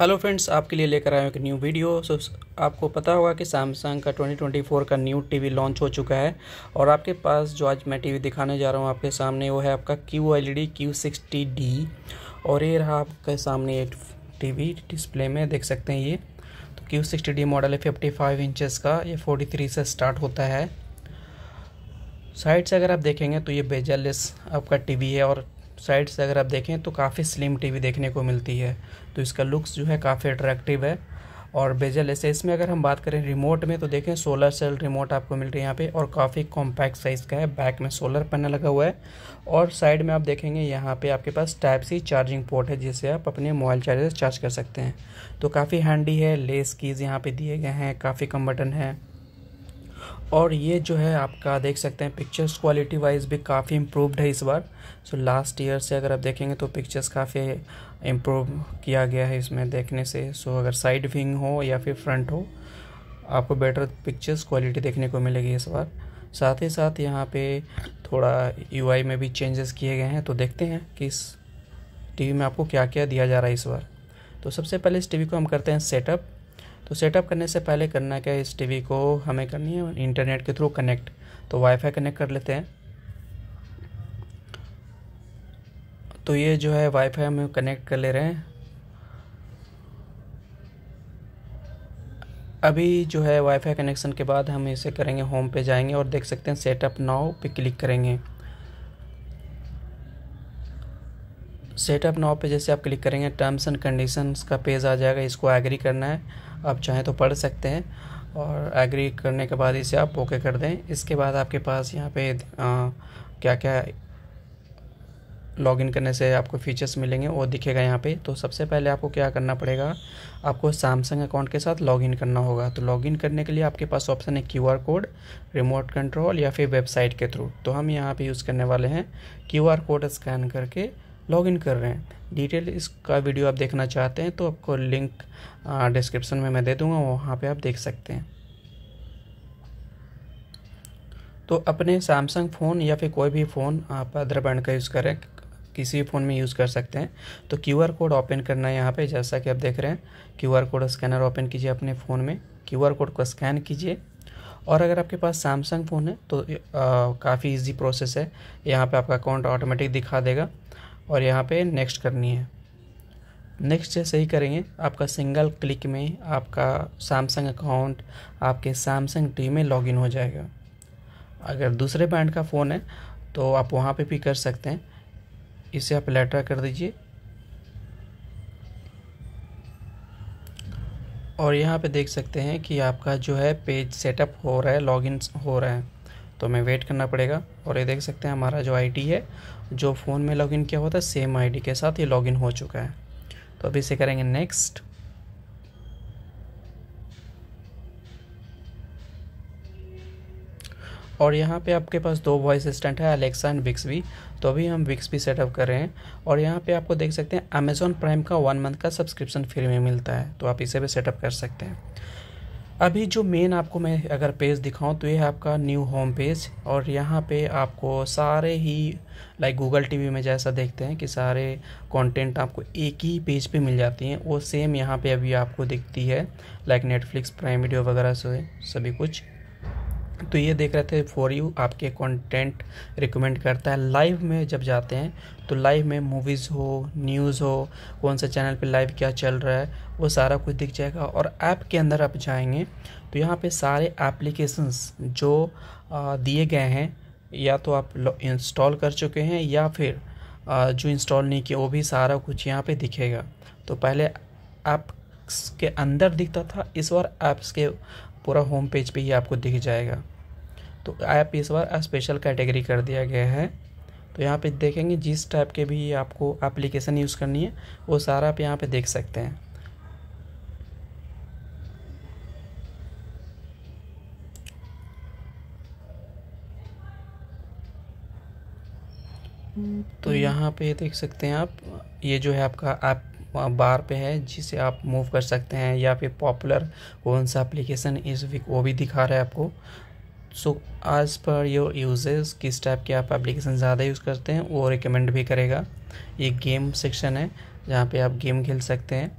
hello friends आपके लिए लेकर आया हूँ एक न्यू वीडियो सो आपको पता होगा कि सैमसंग का 2024 का न्यू टीवी लॉन्च हो चुका है और आपके पास जो आज मैं टीवी दिखाने जा रहा हूँ आपके सामने वो है आपका क्यू एल ई डी और ये रहा आपके सामने एक टीवी डिस्प्ले में देख सकते हैं ये तो क्यू सिक्सटी डी मॉडल है फिफ्टी फाइव इंचज़ का ये फोर्टी थ्री से स्टार्ट होता है साइड से अगर आप देखेंगे तो ये बेजरलेस आपका टी है और साइड से अगर आप देखें तो काफ़ी स्लिम टीवी देखने को मिलती है तो इसका लुक्स जो है काफ़ी अट्रैक्टिव है और बेजल ऐसे इसमें अगर हम बात करें रिमोट में तो देखें सोलर सेल रिमोट आपको मिल रही है यहाँ पे और काफ़ी कॉम्पैक्ट साइज़ का है बैक में सोलर पैनल लगा हुआ है और साइड में आप देखेंगे यहाँ पे आपके पास टाइप सी चार्जिंग पोर्ट है जिससे आप अपने मोबाइल चार्जर चार्ज कर सकते हैं तो काफ़ी हैंडी है लेस कीज़ यहाँ पर दिए गए हैं काफ़ी कम बटन है और ये जो है आपका देख सकते हैं पिक्चर्स क्वालिटी वाइज भी काफ़ी इम्प्रूवड है इस बार सो लास्ट ईयर से अगर आप देखेंगे तो पिक्चर्स काफ़ी इम्प्रूव किया गया है इसमें देखने से सो अगर साइड विंग हो या फिर फ्रंट हो आपको बेटर पिक्चर्स क्वालिटी देखने को मिलेगी इस बार साथ ही साथ यहाँ पे थोड़ा यू में भी चेंजेस किए गए हैं तो देखते हैं कि इस टी में आपको क्या क्या दिया जा रहा है इस बार तो सबसे पहले इस टी को हम करते हैं सेटअप तो सेटअप करने से पहले करना क्या है इस टीवी को हमें करनी है इंटरनेट के थ्रू कनेक्ट तो वाईफाई कनेक्ट कर लेते हैं तो ये जो है वाईफाई हम कनेक्ट कर ले रहे हैं अभी जो है वाईफाई कनेक्शन के बाद हम इसे करेंगे होम पे जाएंगे और देख सकते हैं सेटअप नाउ पे क्लिक करेंगे सेटअप नाव पे जैसे आप क्लिक करेंगे टर्म्स एंड कंडीशंस का पेज आ जाएगा इसको एग्री करना है आप चाहें तो पढ़ सकते हैं और एग्री करने के बाद इसे आप ओके कर दें इसके बाद आपके पास यहाँ पे आ, क्या क्या लॉगिन करने से आपको फीचर्स मिलेंगे वो दिखेगा यहाँ पे तो सबसे पहले आपको क्या करना पड़ेगा आपको सैमसंग अकाउंट के साथ लॉगिन करना होगा तो लॉगिन करने के लिए आपके पास ऑप्शन है क्यूआर कोड रिमोट कंट्रोल या फिर वेबसाइट के थ्रू तो हम यहाँ पे यूज़ करने वाले हैं क्यूआर कोड स्कैन करके लॉगिन कर रहे हैं डिटेल इसका वीडियो आप देखना चाहते हैं तो आपको लिंक डिस्क्रिप्शन में मैं दे दूँगा वहाँ पर आप देख सकते हैं तो अपने सैमसंग फ़ोन या फिर कोई भी फ़ोन आप अदर ब्रांड का यूज़ करें किसी भी फ़ोन में यूज़ कर सकते हैं तो क्यू आर कोड ओपन करना है यहाँ पर जैसा कि आप देख रहे हैं Q R code scanner open कीजिए अपने फ़ोन में क्यू आर कोड को स्कैन कीजिए और अगर आपके पास सैमसंग फ़ोन है तो काफ़ी इजी प्रोसेस है यहाँ पे आपका अकाउंट ऑटोमेटिक दिखा देगा और यहाँ पे नेक्स्ट करनी है नेक्स्ट जैसे ही करेंगे आपका सिंगल क्लिक में आपका सैमसंग अकाउंट आपके सैमसंग टी में लॉगिन हो जाएगा अगर दूसरे ब्रांड का फ़ोन है तो आप वहाँ पे भी कर सकते हैं इसे आप लेटर कर दीजिए और यहाँ पे देख सकते हैं कि आपका जो है पेज सेटअप हो रहा है लॉगिन हो रहा है तो हमें वेट करना पड़ेगा और ये देख सकते हैं हमारा जो आईडी है जो फ़ोन में लॉगिन किया हुआ था सेम आईडी के साथ ये लॉगिन हो चुका है तो अभी इसे करेंगे नेक्स्ट और यहाँ पे आपके पास दो वॉइस असिस्टेंट है अलेक्सा एंड बिक्सबी तो अभी हम बिक्सबी सेटअप कर रहे हैं और यहाँ पे आपको देख सकते हैं अमेजोन प्राइम का वन मंथ का सब्सक्रिप्शन फ्री में मिलता है तो आप इसे भी सेटअप कर सकते हैं अभी जो मेन आपको मैं अगर पेज दिखाऊं तो ये है आपका न्यू होम पेज और यहाँ पे आपको सारे ही लाइक गूगल टीवी में जैसा देखते हैं कि सारे कंटेंट आपको एक ही पेज पे मिल जाती हैं वो सेम यहाँ पे अभी आपको दिखती है लाइक नेटफ्लिक्स प्राइम वीडियो वगैरह से सभी कुछ तो ये देख रहे थे फॉर यू आपके कंटेंट रिकमेंड करता है लाइव में जब जाते हैं तो लाइव में मूवीज़ हो न्यूज़ हो कौन से चैनल पे लाइव क्या चल रहा है वो सारा कुछ दिख जाएगा और ऐप के अंदर आप जाएंगे तो यहाँ पे सारे एप्लीकेशंस जो दिए गए हैं या तो आप इंस्टॉल कर चुके हैं या फिर जो इंस्टॉल नहीं किया वो भी सारा कुछ यहाँ पर दिखेगा तो पहले ऐप्स के अंदर दिखता था इस बार ऐप्स के पूरा होम पेज पे ही आपको दिख जाएगा तो ऐप इस बार स्पेशल कैटेगरी कर दिया गया है तो यहाँ पे देखेंगे जिस टाइप के भी आपको एप्लीकेशन यूज़ करनी है वो सारा आप यहाँ पे देख सकते हैं तो यहाँ पे देख सकते हैं आप ये जो है आपका ऐप आप बार पे है जिसे आप मूव कर सकते हैं या फिर पॉपुलर कौन सा एप्लीकेशन इस वीक वो भी दिखा रहा है आपको so as per your usages किस टाइप के आप एप्लीकेशन ज़्यादा यूज़ करते हैं वो रिकमेंड भी करेगा ये गेम सेक्शन है जहाँ पे आप गेम खेल सकते हैं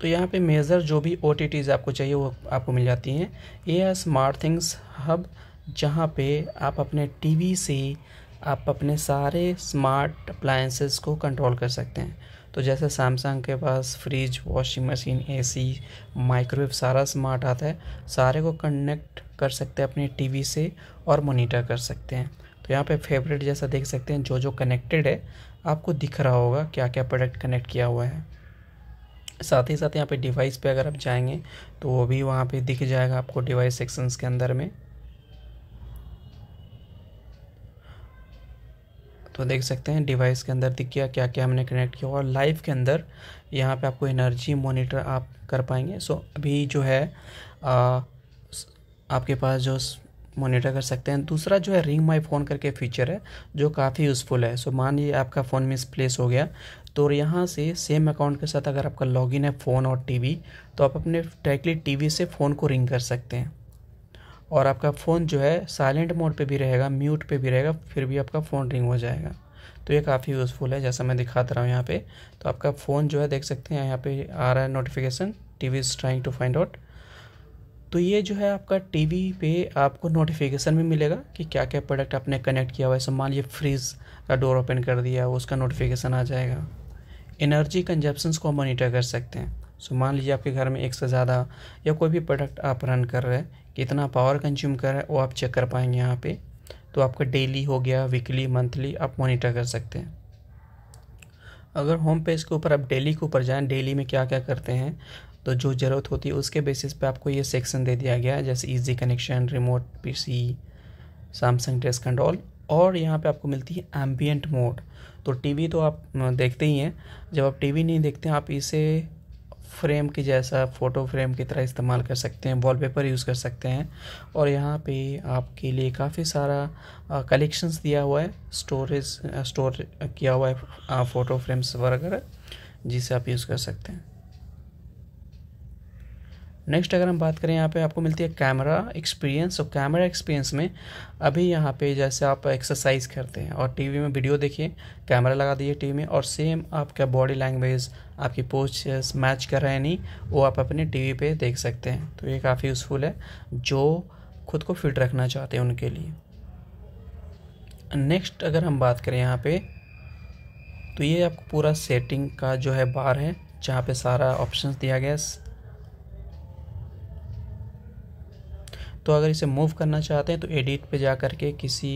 तो यहाँ पे मेजर जो भी ओ आपको चाहिए वो आपको मिल जाती हैं ये है स्मार्ट थिंग्स हब जहाँ पे आप अपने टीवी से आप अपने सारे स्मार्ट अप्लाइंसेस को कंट्रोल कर सकते हैं तो जैसे सैमसंग के पास fridge washing machine AC microwave सारा स्मार्ट आता है सारे को कनेक्ट कर सकते हैं अपने टीवी से और मोनीटर कर सकते हैं तो यहाँ पे फेवरेट जैसा देख सकते हैं जो जो कनेक्टेड है आपको दिख रहा होगा क्या क्या प्रोडक्ट कनेक्ट किया हुआ है साथ ही साथ यहाँ पे डिवाइस पे अगर आप जाएंगे तो वो भी वहाँ पे दिख जाएगा आपको डिवाइस सेक्शंस के अंदर में तो देख सकते हैं डिवाइस के अंदर दिख गया क्या क्या हमने कनेक्ट किया और लाइव के अंदर यहाँ पे आपको एनर्जी मॉनिटर आप कर पाएंगे सो अभी जो है आ, आपके पास जो मॉनिटर कर सकते हैं दूसरा जो है रिंग माई फ़ोन करके फीचर है जो काफ़ी यूज़फुल है सो मान लीजिए आपका फ़ोन मिसप्लेस हो गया तो यहाँ से सेम अकाउंट के साथ अगर आपका लॉगिन है फ़ोन और टीवी तो आप अपने डायरेक्टली टीवी से फ़ोन को रिंग कर सकते हैं और आपका फ़ोन जो है साइलेंट मोड पे भी रहेगा म्यूट पे भी रहेगा फिर भी आपका फ़ोन रिंग हो जाएगा तो ये काफ़ी यूज़फुल है जैसा मैं दिखाता रहा हूँ यहाँ पे तो आपका फ़ोन जो है देख सकते हैं यहाँ पे आ रहा है notification T V is trying to find out तो ये जो है आपका टी वी पे आपको नोटिफिकेशन भी मिलेगा कि क्या क्या प्रोडक्ट आपने कनेक्ट किया हुआ है मान लीजिए फ्रिज का डोर ओपन कर दिया उसका नोटिफिकेशन आ जाएगा एनर्जी कंजप्शन को मॉनिटर कर सकते हैं सो मान लीजिए आपके घर में एक से ज़्यादा या कोई भी प्रोडक्ट आप रन कर रहे हैं कितना पावर कंज्यूम कर रहा है वो आप चेक कर पाएंगे यहाँ पे तो आपका डेली हो गया वीकली मंथली आप मोनिटर कर सकते हैं अगर होम पेज के ऊपर आप डेली के ऊपर जाएं डेली में क्या क्या करते हैं तो जो ज़रूरत होती है उसके बेसिस पे आपको ये सेक्शन दे दिया गया है जैसे easy connection remote PC Samsung desk and all और यहाँ पे आपको मिलती है एम्बियंट मोड तो टीवी तो आप देखते ही हैं जब आप टीवी नहीं देखते हैं आप इसे फ्रेम की जैसा फ़ोटो फ्रेम की तरह इस्तेमाल कर सकते हैं वॉलपेपर यूज़ कर सकते हैं और यहाँ पे आपके लिए काफ़ी सारा कलेक्शंस दिया हुआ है स्टोरेज स्टोर किया हुआ है फ़ोटो फ्रेम्स वगैरह जिसे आप यूज़ कर सकते हैं नेक्स्ट अगर हम बात करें यहाँ पे आपको मिलती है कैमरा एक्सपीरियंस और कैमरा एक्सपीरियंस में अभी यहाँ पे जैसे आप एक्सरसाइज करते हैं और टीवी में वीडियो देखिए कैमरा लगा दिए टीवी में और सेम आपका बॉडी लैंग्वेज आपकी पोस्चर्स मैच कर रहे हैं नहीं वो आप अपने टीवी पे देख सकते हैं तो ये काफ़ी यूज़फुल है जो खुद को फिट रखना चाहते हैं उनके लिए नेक्स्ट अगर हम बात करें यहाँ पर तो ये आपको पूरा सेटिंग का जो है बार है जहाँ पे सारा ऑप्शंस दिया गया है तो अगर इसे मूव करना चाहते हैं तो एडिट पे जा कर के किसी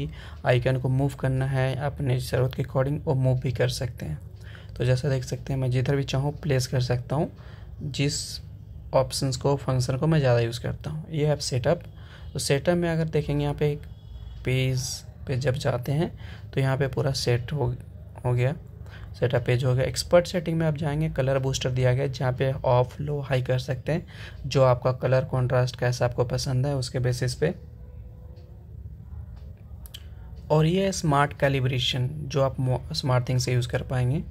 आइकन को मूव करना है अपने ज़रूरत के अकॉर्डिंग वो मूव भी कर सकते हैं तो जैसा देख सकते हैं मैं जिधर भी चाहूँ प्लेस कर सकता हूँ जिस ऑप्शंस को फंक्शन को मैं ज़्यादा यूज़ करता हूँ ये है सेटअप तो सेटअप में अगर देखेंगे यहाँ पे पेज पे जब जाते हैं तो यहाँ पे पूरा सेट हो हो गया सेटअप पेज हो गया एक्सपर्ट सेटिंग में आप जाएंगे कलर बूस्टर दिया गया जहाँ पे ऑफ लो हाई कर सकते हैं जो आपका कलर कॉन्ट्रास्ट कैसा आपको पसंद है उसके बेसिस पे और ये स्मार्ट कैलिब्रेशन जो आप स्मार्ट थिंग से यूज़ कर पाएंगे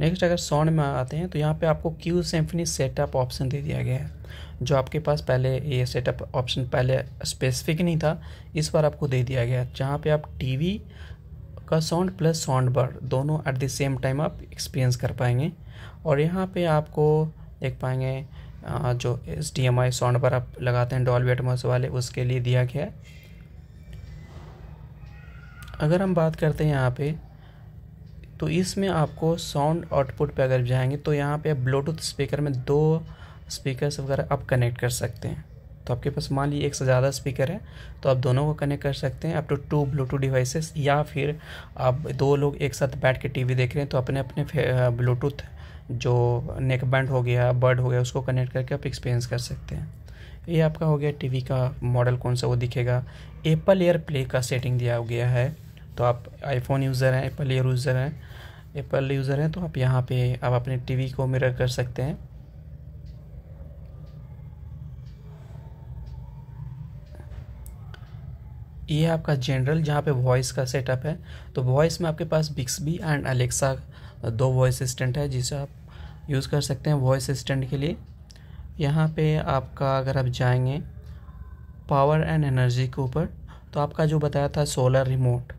नेक्स्ट अगर साउंड में आते हैं तो यहाँ पे आपको क्यू सिम्फनी सेटअप ऑप्शन दे दिया गया है जो आपके पास पहले ये सेटअप ऑप्शन पहले स्पेसिफिक नहीं था इस बार आपको दे दिया गया है जहाँ पे आप टीवी आपका साउंड प्लस साउंड बार दोनों एट द सेम टाइम आप एक्सपीरियंस कर पाएंगे और यहाँ पे आपको देख पाएंगे जो S D M I sound bar आप लगाते हैं डॉल एटमोस वाले उसके लिए दिया गया है अगर हम बात करते हैं यहाँ पे तो इसमें आपको साउंड आउटपुट पे अगर जाएंगे तो यहाँ पे आप ब्लूटूथ स्पीकर में दो स्पीकर्स वगैरह आप कनेक्ट कर सकते हैं तो आपके पास मान लीजिए एक से ज़्यादा स्पीकर है तो आप दोनों को कनेक्ट कर सकते हैं up to two Bluetooth devices या फिर आप दो लोग एक साथ बैठ के टीवी देख रहे हैं तो अपने अपने ब्लूटूथ जो नेक बैंड हो गया बर्ड हो गया उसको कनेक्ट करके आप एक्सपीरियंस कर सकते हैं ये आपका हो गया टीवी का मॉडल कौन सा वो दिखेगा एप्पल एयर प्ले का सेटिंग दिया गया है तो आप आईफोन यूज़र हैं एप्पल एयर यूज़र हैं एप्पल यूज़र हैं तो आप यहाँ पे आप अपने टीवी को मिरर कर सकते हैं ये है आपका जनरल जहाँ पे वॉइस का सेटअप है तो वॉइस में आपके पास बिक्सबी एंड अलेक्सा दो वॉइस असिस्टेंट है जिसे आप यूज़ कर सकते हैं वॉइस असिस्टेंट के लिए यहाँ पे आपका अगर आप जाएंगे पावर एंड एनर्जी के ऊपर तो आपका जो बताया था सोलर रिमोट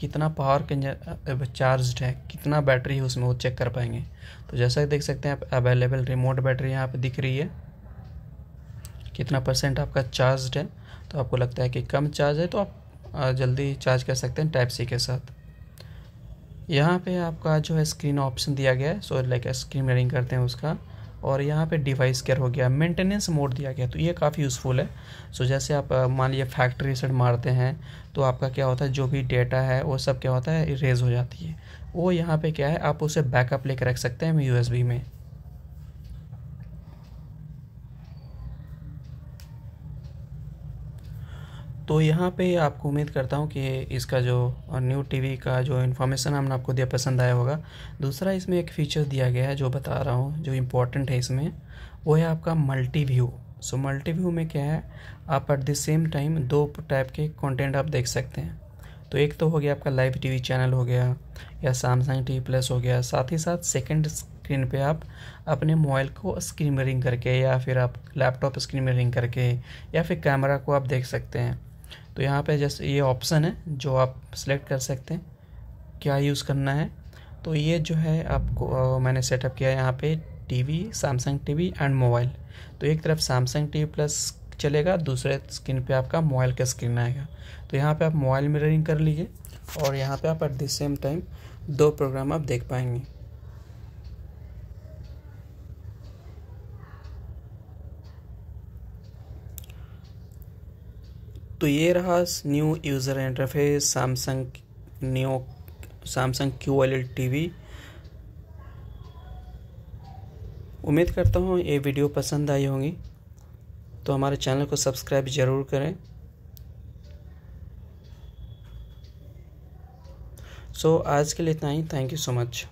कितना पावर चार्ज है कितना बैटरी है उसमें वो चेक कर पाएंगे तो जैसा देख सकते हैं आप अवेलेबल रिमोट बैटरी यहाँ पे दिख रही है कितना परसेंट आपका चार्ज है तो आपको लगता है कि कम चार्ज है तो आप जल्दी चार्ज कर सकते हैं टाइप सी के साथ यहाँ पे आपका जो है स्क्रीन ऑप्शन दिया गया है सो लाइक स्क्रीन रेडिंग करते हैं उसका और यहाँ पे डिवाइस केयर हो गया मेंटेनेंस मोड दिया गया तो ये काफ़ी यूज़फुल है सो जैसे आप मान लीजिए फैक्ट्री सेट मारते हैं तो आपका क्या होता है जो भी डेटा है वो सब क्या होता है इरेज हो जाती है वो यहाँ पे क्या है आप उसे बैकअप लेकर रख सकते हैं यू में तो यहाँ पे आपको उम्मीद करता हूँ कि इसका जो न्यू टीवी का जो इन्फॉर्मेशन हमने आपको दिया पसंद आया होगा दूसरा इसमें एक फ़ीचर दिया गया है जो बता रहा हूँ जो इम्पोर्टेंट है इसमें वो है आपका multi view so multi view में क्या है आप एट द सेम टाइम दो टाइप के कॉन्टेंट आप देख सकते हैं तो एक तो हो गया आपका लाइव टी चैनल हो गया या सैमसंग टी प्लस हो गया साथ ही साथ सेकेंड स्क्रीन पे आप अपने मोबाइल को स्क्रीन में रिंग करके या फिर आप लैपटॉप स्क्रीन में रिंग करके या फिर कैमरा को आप देख सकते हैं तो यहाँ पे जैसे ये ऑप्शन है जो आप सेलेक्ट कर सकते हैं क्या यूज़ करना है तो ये जो है आपको मैंने सेटअप किया यहाँ पे TV Samsung TV and mobile तो एक तरफ सैमसंग टीवी प्लस चलेगा दूसरे स्क्रीन पे आपका मोबाइल का स्क्रीन आएगा तो यहाँ पे आप मोबाइल मिररिंग कर लीजिए और यहाँ पे आप एट द सेम टाइम दो प्रोग्राम आप देख पाएंगे तो ये रहा new user interface Samsung new Samsung Q L L T V उम्मीद करता हूँ ये वीडियो पसंद आई होंगी तो हमारे चैनल को सब्सक्राइब ज़रूर करें सो so, आज के लिए इतना ही थैंक यू सो मच